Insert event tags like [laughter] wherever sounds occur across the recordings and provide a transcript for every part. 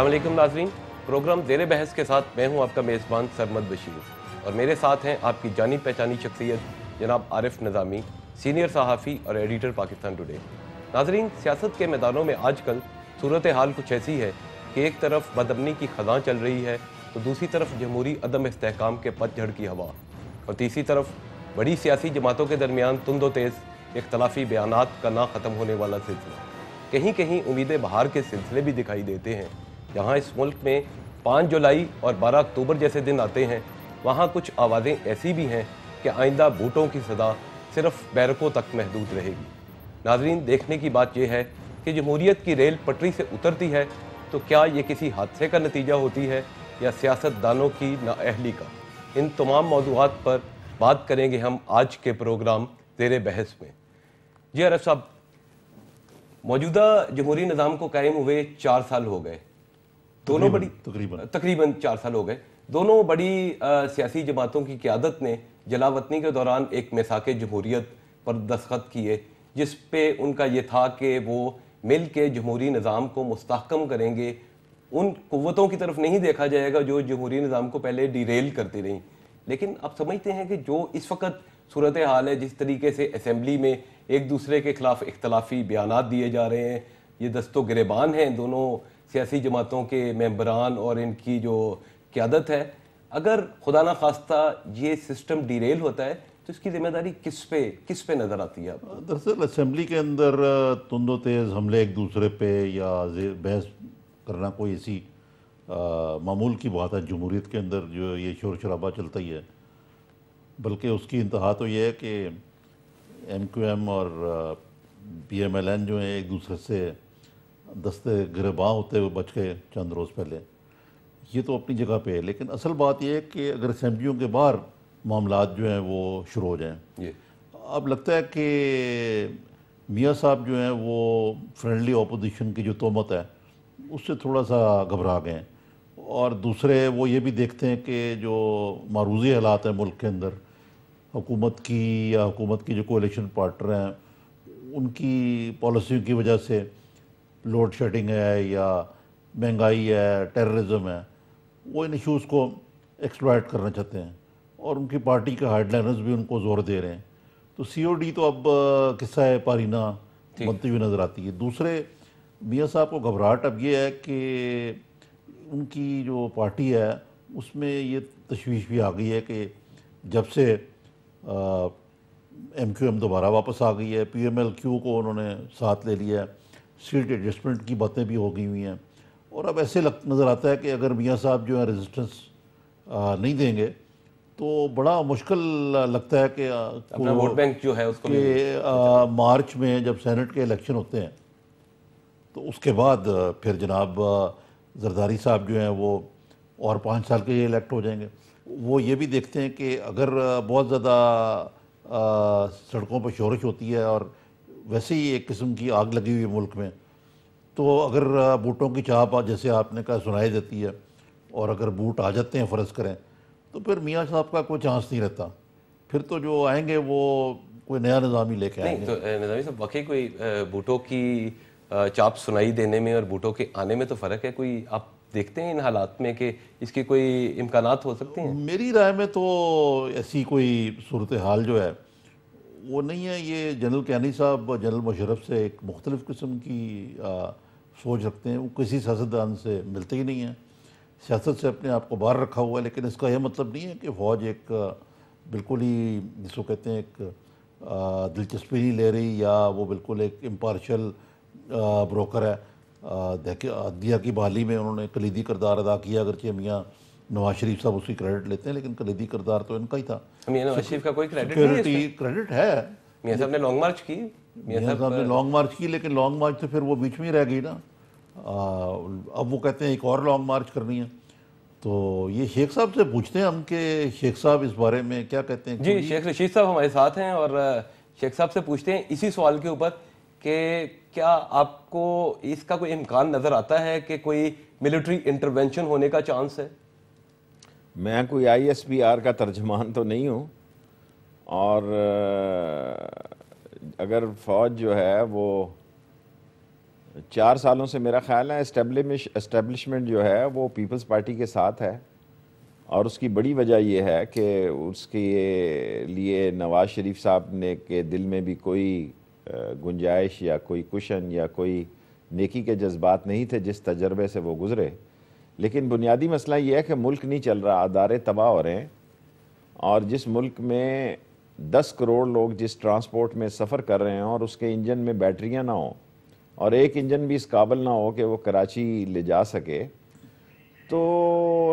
अल्लाम नाजरीन प्रोग्राम जेर बहस के साथ मैं हूं आपका मेज़बान सरमद बशीर और मेरे साथ हैं आपकी जानी पहचानी शख्सियत जनाब आरिफ नज़ामी सीनियर सहाफ़ी और एडिटर पाकिस्तान टुडे नाजरीन सियासत के मैदानों में आजकल सूरत हाल कुछ ऐसी है कि एक तरफ बदमनी की खजां चल रही है तो दूसरी तरफ जमहूरी अदम इसकाम के पतझड़ की हवा और तीसरी तरफ बड़ी सियासी जमातों के दरमियान तुंदो तेज़ इख्तलाफी बयान का ना ख़त्म होने वाला सिलसिला कहीं कहीं उम्मीदें बहार के सिलसिले भी दिखाई देते हैं जहाँ इस मुल्क में पाँच जुलाई और बारह अक्टूबर जैसे दिन आते हैं वहाँ कुछ आवाज़ें ऐसी भी हैं कि आइंदा बूटों की सदा सिर्फ बैरकों तक महदूद रहेगी नाजरीन देखने की बात यह है कि जमहूरीत की रेल पटरी से उतरती है तो क्या ये किसी हादसे का नतीजा होती है या सियासतदानों की नाअहली का इन तमाम मौजूद पर बात करेंगे हम आज के प्रोग्राम जेर बहस में जी अरब साहब मौजूदा जमहूरी निज़ाम को कायम हुए चार साल हो गए दोनों बड़ी तकरीबन तकरीबन चार साल हो गए दोनों बड़ी सियासी जमातों की क्यादत ने जलावतनी के दौरान एक मिसाक जमहूरीत पर दस्खत किए जिस पे उनका ये था कि वो मिल के जमहूरी निज़ाम को मस्तकम करेंगे उन कुतों की तरफ नहीं देखा जाएगा जो जमहूरी निज़ाम को पहले डिरेल करती रहीं लेकिन आप समझते हैं कि जो इस वक्त सूरत हाल है जिस तरीके से असम्बली में एक दूसरे के खिलाफ इख्तलाफी बयान दिए जा रहे हैं ये दस्तों गिरबान हैं दोनों सियासी जमातों के मम्बरान और इनकी जो क्यादत है अगर खुदा ना खास्ता ये सिस्टम डिरेल होता है तो इसकी जिम्मेदारी किस पे किस पे नज़र आती है दरअसल असम्बली के अंदर तुंदो तेज़ हमले एक दूसरे पे या बहस करना कोई ऐसी मामूल की बात है जमहूरीत के अंदर जो ये शोर शराबा चलता ही है बल्कि उसकी इंतहा तो ये है कि एम क्यू एम और पी एम एल एन जो है एक दूसरे से दस्ते गिरबाँ होते हुए बच गए चंद रोज़ पहले ये तो अपनी जगह पे है लेकिन असल बात यह है कि अगर असम्बलियों के बाहर मामला जो हैं वो शुरू हो जाएँ अब लगता है कि मियाँ साहब जो हैं वो फ्रेंडली अपोजिशन की जो तोहमत है उससे थोड़ा सा घबरा गए हैं और दूसरे वो ये भी देखते हैं कि जो मारूजी हालात हैं मुल्क के अंदर हुकूमत की या हुकूमत की जो कोलेशन पार्टनर हैं उनकी पॉलिसियों की वजह से लोड शेडिंग है या महंगाई है टेररिज्म है वो इन इशूज़ को एक्सप्लॉयट करना चाहते हैं और उनकी पार्टी के हाइडलाइनर्स भी उनको जोर दे रहे हैं तो डी तो अब किस्सा है पारीना बनती हुई नज़र आती है दूसरे मियाँ साहब को घबराहट अब ये है कि उनकी जो पार्टी है उसमें ये तशवीश भी आ गई है कि जब से एम क्यू एम दोबारा वापस आ गई है पी एम एल क्यू को उन्होंने साथ ले लिया है सीट एडजस्टमेंट की बातें भी हो गई हुई हैं और अब ऐसे लग नज़र आता है कि अगर मियाँ साहब जो है रेजिस्टेंस नहीं देंगे तो बड़ा मुश्किल लगता है कि अपना वोट बैंक जो है उसको कि मार्च में जब सेनेट के इलेक्शन होते हैं तो उसके बाद फिर जनाब जरदारी साहब जो हैं वो और पाँच साल के लिए इलेक्ट हो जाएंगे वो ये भी देखते हैं कि अगर बहुत ज़्यादा सड़कों पर शोरश होती है और वैसे ही एक किस्म की आग लगी हुई है मुल्क में तो अगर बूटों की चाप जैसे आपने कहा सुनाई देती है और अगर बूट आ जाते हैं फ़र्ज़ करें तो फिर मियाँ साहब का कोई चांस नहीं रहता फिर तो जो आएंगे वो कोई नया निज़ामी लेके आएंगे तो निज़ामी साहब तो वाकई कोई बूटों की चाप सुनाई देने में और बूटों के आने में तो फ़र्क है कोई आप देखते हैं इन हालात में कि इसके कोई इम्कान हो सकते हैं मेरी राय में तो ऐसी कोई सूरत हाल जो है वो नहीं है ये जनरल कैनी साहब जनरल मुशरफ से एक मुख्तलिफ़ किस्म की आ, सोच रखते हैं वो किसी सियासतदान से मिलते ही नहीं हैं सियासत से अपने आप को बाहर रखा हुआ है लेकिन इसका यह मतलब नहीं है कि फ़ौज एक बिल्कुल ही जिसको कहते हैं एक दिलचस्पी नहीं ले रही या वो बिल्कुल एक इम्पार्शल ब्रोकर है अदिया की बहाली में उन्होंने कलीदी करदार अदा किया अगरचे मियाँ नवाज शरीफ साहब उसकी क्रेडिट लेते हैं लेकिन कलीदी करदार तो इनका ही था नवाज शरीफ का कोई क्रेडिट क्रेडिट है मियाँ साहब ने लॉन्ग मार्च की मियाँ साहब ने लॉन्ग मार्च की लेकिन लॉन्ग मार्च तो फिर वो बीच में ही रह गई ना अब वो कहते हैं एक और लॉन्ग मार्च करनी है तो ये शेख साहब से पूछते हैं हम के शेख साहब इस बारे में क्या कहते हैं जी शेख रशीद साहब हमारे साथ हैं और शेख साहब से पूछते हैं इसी सवाल के ऊपर कि क्या आपको इसका कोई इम्कान नज़र आता है कि कोई मिलिट्री इंटरवेंशन होने का चांस है मैं कोई आईएसपीआर का तर्जमान तो नहीं हूँ और अगर फ़ौज जो है वो चार सालों से मेरा ख्याल है इस्टेब्लिश इस्टेब्लिशमेंट जो है वो पीपल्स पार्टी के साथ है और उसकी बड़ी वजह यह है कि उसके लिए नवाज़ शरीफ साहब ने के दिल में भी कोई गुंजाइश या कोई कुशन या कोई नेकी के जज्बात नहीं थे जिस तजर्बे से वो गुज़रे लेकिन बुनियादी मसला ये है कि मुल्क नहीं चल रहा अदारे तबाह हो रहे हैं और जिस मुल्क में दस करोड़ लोग जिस ट्रांसपोर्ट में सफ़र कर रहे हैं और उसके इंजन में बैटरियां ना हों और एक इंजन भी इस काबल ना हो कि वो कराची ले जा सके तो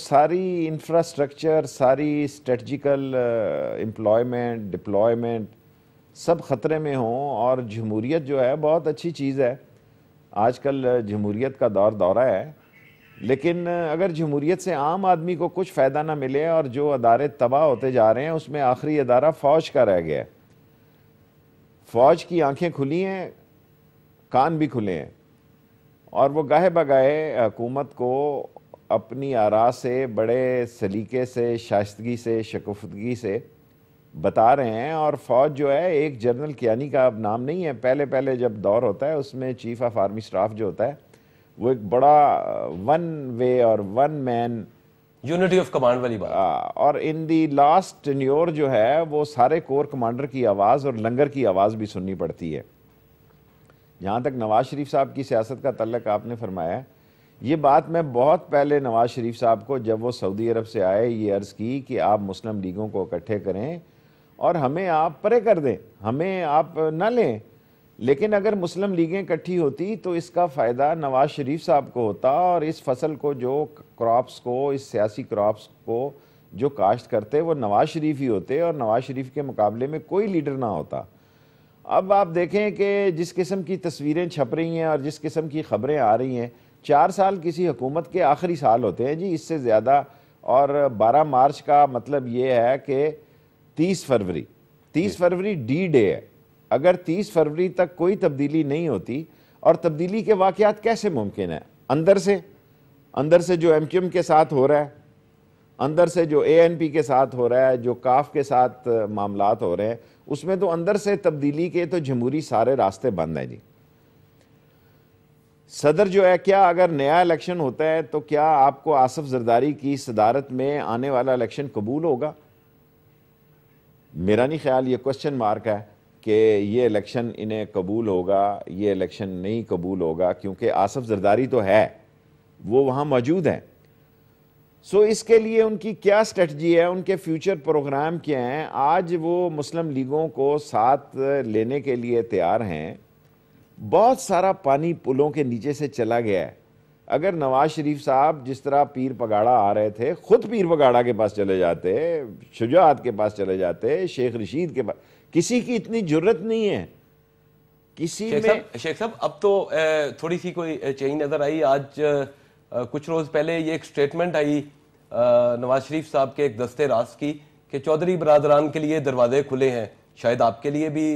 सारी इंफ्रास्ट्रक्चर सारी स्ट्रेटिकल एम्प्लॉयमेंट डिप्लॉयमेंट सब ख़तरे में हों और जमहूरीत जो है बहुत अच्छी चीज़ है आजकल कल का दौर दौरा है लेकिन अगर जमहूरीत से आम आदमी को कुछ फ़ायदा ना मिले और जो अदारे तबाह होते जा रहे हैं उसमें आखिरी अदारा फ़ौज का रह गया है फ़ौज की आंखें खुली हैं कान भी खुले हैं और वो गाहे बगाहे हकूमत को अपनी आरा से बड़े सलीके से शाइस्तगी से शकुफगी से बता रहे हैं और फ़ौज जो है एक जनरल कियानी का अब नाम नहीं है पहले पहले जब दौर होता है उसमें चीफ ऑफ आर्मी स्टाफ जो होता है वो एक बड़ा वन वे और one man unity of command वाली बात आ, और इन दी लास्ट टेन्योर जो है वो सारे कोर कमांडर की आवाज़ और लंगर की आवाज़ भी सुननी पड़ती है जहाँ तक नवाज़ शरीफ साहब की सियासत का तलक आपने फरमाया ये बात मैं बहुत पहले नवाज़ शरीफ साहब को जब वो सऊदी अरब से आए ये अर्ज़ की कि आप मुस्लिम लीगों को इकट्ठे करें और हमें आप परे कर दें हमें आप ना लें लेकिन अगर मुस्लिम लीगें इकट्ठी होती तो इसका फ़ायदा नवाज शरीफ साहब को होता और इस फसल को जो क्रॉप्स को इस सियासी क्रॉप्स को जो काश्त करते वो नवाज शरीफ ही होते और नवाज शरीफ के मुकाबले में कोई लीडर ना होता अब आप देखें कि जिस किस्म की तस्वीरें छप रही हैं और जिस किस्म की खबरें आ रही हैं चार साल किसी हुकूमत के आखिरी साल होते हैं जी इससे ज़्यादा और 12 मार्च का मतलब ये है कि 30 फरवरी 30 फरवरी डी डे है अगर 30 फरवरी तक कोई तब्दीली नहीं होती और तब्दीली के वाक़ात कैसे मुमकिन है अंदर से अंदर से जो एम के साथ हो रहा है अंदर से जो ए के साथ हो रहा है जो काफ के साथ मामला हो रहे हैं उसमें तो अंदर से तब्दीली के तो जमहूरी सारे रास्ते बंद हैं जी सदर जो है क्या अगर नया इलेक्शन होता है तो क्या आपको आसफ जरदारी की सदारत में आने वाला इलेक्शन कबूल होगा मेरा नहीं ख्याल ये क्वेश्चन मार्क है कि ये इलेक्शन इन्हें कबूल होगा ये इलेक्शन नहीं कबूल होगा क्योंकि आसफ जरदारी तो है वो वहाँ मौजूद हैं सो so, इसके लिए उनकी क्या स्ट्रेटजी है उनके फ्यूचर प्रोग्राम क्या हैं आज वो मुस्लिम लीगों को साथ लेने के लिए तैयार हैं बहुत सारा पानी पुलों के नीचे से चला गया है अगर नवाज शरीफ साहब जिस तरह पीर पगाड़ा आ रहे थे खुद पीर पगाड़ा के पास चले जाते शुजात के पास चले जाते शेख रशीद के पास किसी की इतनी जरूरत नहीं है किसी शेख में शेख साहब अब तो थोड़ी सी कोई चेंज नज़र आई आज कुछ रोज़ पहले ये एक स्टेटमेंट आई नवाज शरीफ साहब के एक दस्ते रास की कि चौधरी बरदरान के लिए दरवाजे खुले हैं शायद आपके लिए भी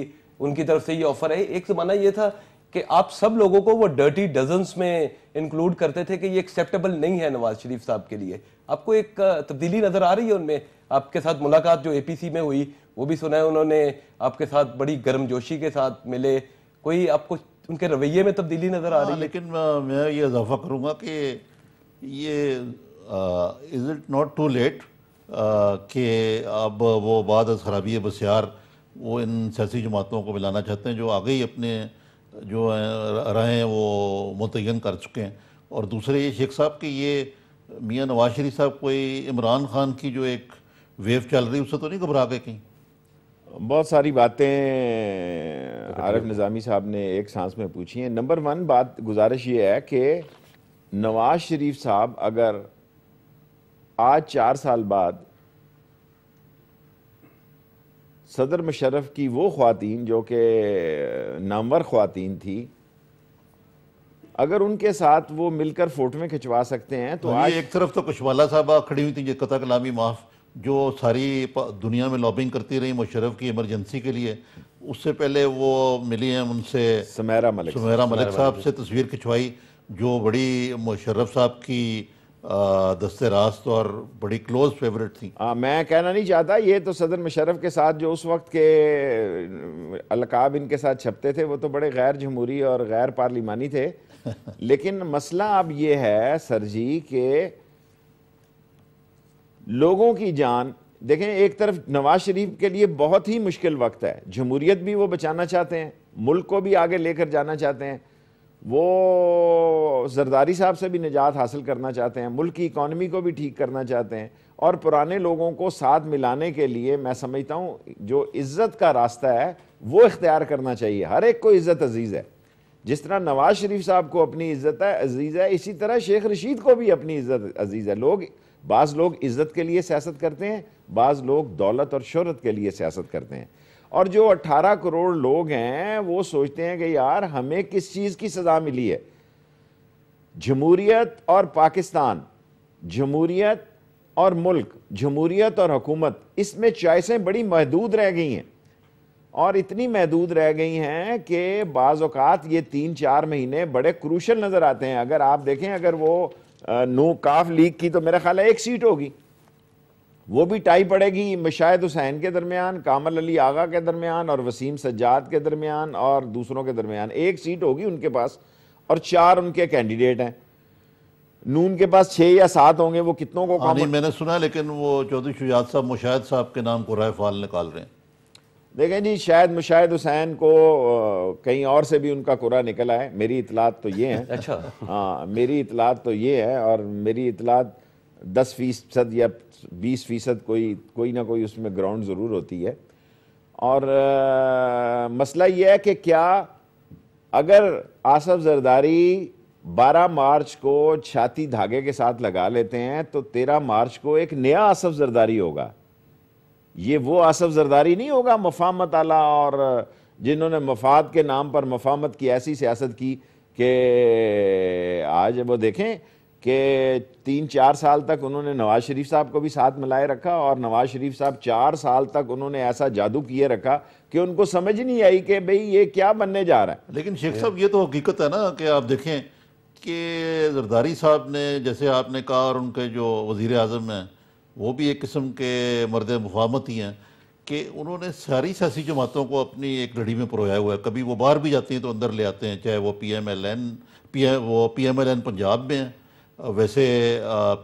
उनकी तरफ से ये ऑफर है एक ज़माना ये था कि आप सब लोगों को वो डर्टी डजन्स में इंक्लूड करते थे कि ये एक्सेप्टेबल नहीं है नवाज शरीफ साहब के लिए आपको एक तब्दीली नज़र आ रही है उनमें आपके साथ मुलाकात जो एपीसी में हुई वो भी सुना है उन्होंने आपके साथ बड़ी गर्मजोशी के साथ मिले कोई आपको उनके रवैये में तब्दीली नज़र आ हाँ, रही है लेकिन मैं ये इजाफा करूँगा कि ये is it not too late कि अब वो बाद खराबी बसियार वो इन सियासी जमातों को मिलाना चाहते हैं जो आ गई अपने जो रहे हैं वो मुतन कर चुके हैं और दूसरे ये शेख साहब कि ये मियाँ नवाज शरीफ साहब कोई इमरान खान की जो एक वेव चल रही है उससे तो नहीं घबरा गए कहीं बहुत सारी बातें तो आरफ तो- निज़ामी साहब ने एक सांस में पूछी हैं नंबर वन बात गुजारिश ये है कि नवाज शरीफ साहब अगर आज चार साल बाद सदर मुशरफ की वो खातन जो कि नामवर खातन थी अगर उनके साथ वो मिलकर फोटोएं खिंचवा सकते हैं तो आज एक तरफ तो कुशवाला साहब खड़ी हुई थी कथा कलामी माफ़ जो सारी दुनिया में लॉबिंग करती रही मुशरफ की इमरजेंसी के लिए उससे पहले वो मिली हैं उनसे समेरा मलिक समेरा मलिक साहब से तस्वीर खिंचवाई जो बड़ी मुशरफ साहब की दस्ते रास्त तो और बड़ी क्लोज फेवरेट थी आ, मैं कहना नहीं चाहता ये तो सदर मुशरफ के साथ जो उस वक्त के अलकाब इनके साथ छपते थे वो तो बड़े गैर जमहूरी और गैर पार्लिमानी थे [laughs] लेकिन मसला अब ये है सर जी के लोगों की जान देखें एक तरफ नवाज शरीफ के लिए बहुत ही मुश्किल वक्त है जमहूरियत भी वो बचाना चाहते हैं मुल्क को भी आगे लेकर जाना चाहते हैं वो जरदारी साहब से भी निजात हासिल करना चाहते हैं मुल्क की इकानमी को भी ठीक करना चाहते हैं और पुराने लोगों को साथ मिलाने के लिए मैं समझता हूँ जो इज़्ज़त का रास्ता है वो इख्तियार करना चाहिए हर एक को इज़्ज़त अजीज़ है जिस तरह नवाज शरीफ साहब को अपनी इज़्ज़त है अजीज़ है इसी तरह शेख रशीद को भी अपनी इज़्ज़त अजीज़ है लोग बाज़ लोग इज़्ज़त के लिए सियासत करते हैं बाज़ लोग दौलत और शहरत के लिए सियासत करते हैं और जो 18 करोड़ लोग हैं वो सोचते हैं कि यार हमें किस चीज़ की सज़ा मिली है जमहूरीत और पाकिस्तान जमहूरीत और मुल्क जमूरियत और हुकूमत इसमें चॉइसें बड़ी महदूद रह गई हैं और इतनी महदूद रह गई हैं कि बाज़ात ये तीन चार महीने बड़े क्रूशल नज़र आते हैं अगर आप देखें अगर वो नू काफ लीग की तो मेरा ख्याल है एक सीट होगी वो भी टाई पड़ेगी मशाद हुसैन के दरमियान कामल अली आगा के दरमियान और वसीम सज्जाद के दरमियान और दूसरों के दरमियान एक सीट होगी उनके पास और चार उनके कैंडिडेट हैं नून के पास छः या सात होंगे वो कितनों को हाँ, नहीं मैंने सुना लेकिन वो चौधरी शुजात साहब मुशाहिद साहब के नाम को रायफाल निकाल रहे हैं देखें जी शायद मुशाहिद हुसैन को कहीं और से भी उनका कुरा निकला है मेरी इतलात तो ये है [laughs] अच्छा हाँ मेरी इतलात तो ये है और मेरी इतलात दस फीसद या बीस फीसद कोई कोई ना कोई उसमें ग्राउंड ज़रूर होती है और आ, मसला यह है कि क्या अगर आसफ जरदारी 12 मार्च को छाती धागे के साथ लगा लेते हैं तो 13 मार्च को एक नया आसफ जरदारी होगा ये वो आसफ जरदारी नहीं होगा मफामत आला और जिन्होंने मफाद के नाम पर मफामत की ऐसी सियासत की कि आज वो देखें कि तीन चार साल तक उन्होंने नवाज शरीफ साहब को भी साथ मिलाए रखा और नवाज शरीफ साहब चार साल तक उन्होंने ऐसा जादू किए रखा कि उनको समझ नहीं आई कि भाई ये क्या बनने जा रहा है लेकिन शेख साहब ये तो हकीकत है ना कि आप देखें कि जरदारी साहब ने जैसे आपने कहा और उनके जो वज़ी अजम हैं वो भी एक किस्म के मर्द मुफामत ही हैं कि उन्होंने सारी सियासी जमातों को अपनी एक लड़ी में परोया हुआ है कभी वो बाहर भी जाती हैं तो अंदर ले आते हैं चाहे वो P M L N P वो P M L N Punjab में हैं वैसे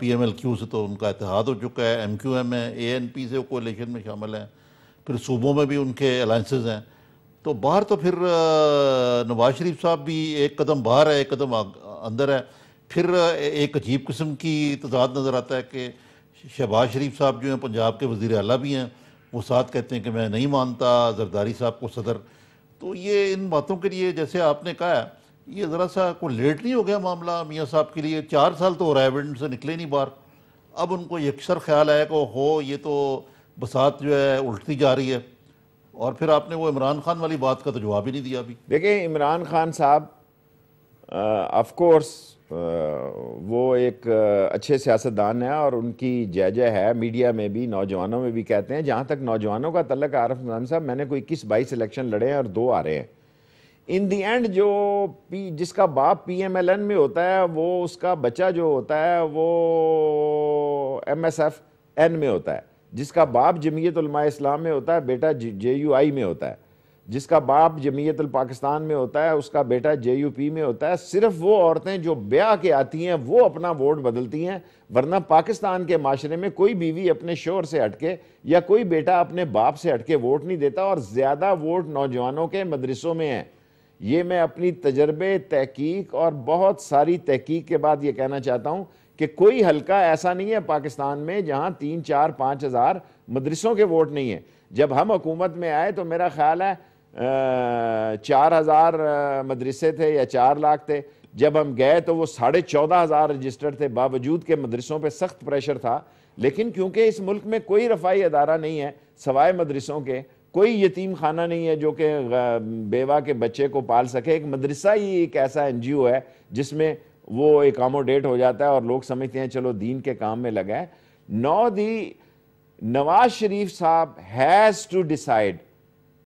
पी एम एल क्यू से तो उनका इतिहाद हो चुका है एम क्यू एम है ए एन पी से वो कोलेशन में शामिल हैं फिर सूबों में भी उनके अलाइंसेज हैं तो बाहर तो फिर नवाज शरीफ साहब भी एक कदम बाहर है एक कदम अंदर है फिर एक अजीब किस्म की तजाद नज़र आता है कि शहबाज शरीफ साहब जो हैं पंजाब के वजीर अला भी हैं वो साथ कहते हैं कि मैं नहीं मानता जरदारी साहब को सदर तो ये इन बातों के लिए जैसे आपने कहा ये ज़रा सा कोई लेट नहीं हो गया मामला मियाँ साहब के लिए चार साल तो हो रहा है विंड से निकले नहीं बाहर अब उनको अक्सर ख्याल आया कि हो ये तो बसात जो है उल्टती जा रही है और फिर आपने वो इमरान खान वाली बात का तो जवाब ही नहीं दिया अभी देखिए इमरान खान साहब ऑफकोर्स वो एक अच्छे सियासतदान हैं और उनकी जय जय है मीडिया में भी नौजवानों में भी कहते हैं जहाँ तक नौजवानों का तलक आरफ साहब मैंने कोई इक्कीस बाईस इलेक्शन लड़े हैं और दो आ रहे हैं इन दी एंड जो पी जिसका बाप पीएमएलएन में होता है वो उसका बच्चा जो होता है वो एफ एन में होता है जिसका बाप जमीयत इस्लाम में होता है बेटा जे यू आई में होता है जिसका बाप जमीयत पाकिस्तान में होता है उसका बेटा जे यू पी में होता है सिर्फ वो औरतें जो ब्याह के आती हैं वो अपना वोट बदलती हैं वरना पाकिस्तान के माशरे में कोई बीवी अपने शोर से हटके या कोई बेटा अपने बाप से हटके वोट नहीं देता और ज़्यादा वोट नौजवानों के मदरसों में है ये मैं अपनी तजर्बे तहकीक और बहुत सारी तहकीक के बाद ये कहना चाहता हूँ कि कोई हलका ऐसा नहीं है पाकिस्तान में जहाँ तीन चार पाँच हज़ार मदरसों के वोट नहीं है जब हम हकूमत में आए तो मेरा ख्याल है चार हज़ार मदरसे थे या चार लाख थे जब हम गए तो वो साढ़े चौदह हज़ार रजिस्टर्ड थे बावजूद के मदरसों पर सख्त प्रेशर था लेकिन क्योंकि इस मुल्क में कोई रफाई अदारा नहीं है सवाए मदरसों के कोई यतीम खाना नहीं है जो कि बेवा के बच्चे को पाल सके एक मदरसा ही एक ऐसा एन जी ओ है जिसमें वो एकामोडेट हो जाता है और लोग समझते हैं चलो दीन के काम में लगा है नौ दी नवाज शरीफ साहब हैज़ टू डिसाइड